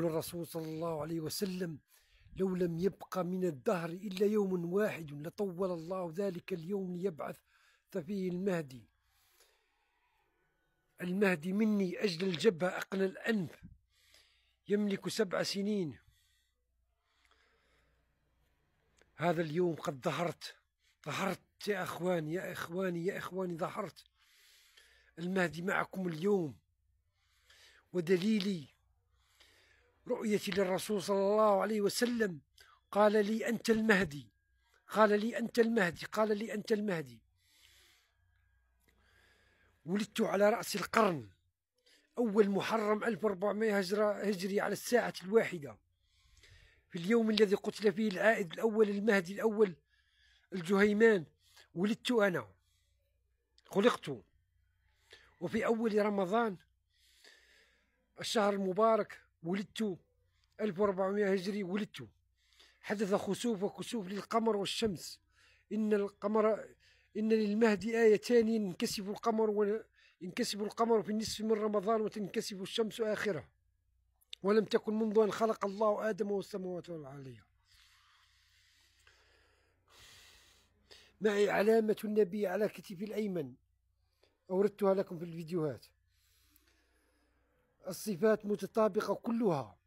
يقول الرسول صلى الله عليه وسلم لو لم يبقى من الدهر إلا يوم واحد لطول الله ذلك اليوم ليبعث فيه المهدي المهدي مني أجل الجبهة أقل الأنف يملك سبع سنين هذا اليوم قد ظهرت ظهرت يا أخواني يا إخواني يا إخواني ظهرت المهدي معكم اليوم ودليلي رؤيتي للرسول صلى الله عليه وسلم قال لي أنت المهدي قال لي أنت المهدي قال لي أنت المهدي ولدت على رأس القرن أول محرم 1400 هجرة هجري على الساعة الواحدة في اليوم الذي قتل فيه العائد الأول المهدي الأول الجهيمان ولدت أنا خلقت وفي أول رمضان الشهر المبارك ولدت 1400 هجري ولدت حدث خسوف وكسوف للقمر والشمس إن القمر إن للمهد آيتان ينكسف القمر وينكسف القمر في النصف من رمضان وتنكسف الشمس آخره ولم تكن منذ أن خلق الله آدم والسماوات العالية معي علامة النبي على كتفي الأيمن أوردتها لكم في الفيديوهات الصفات متطابقة كلها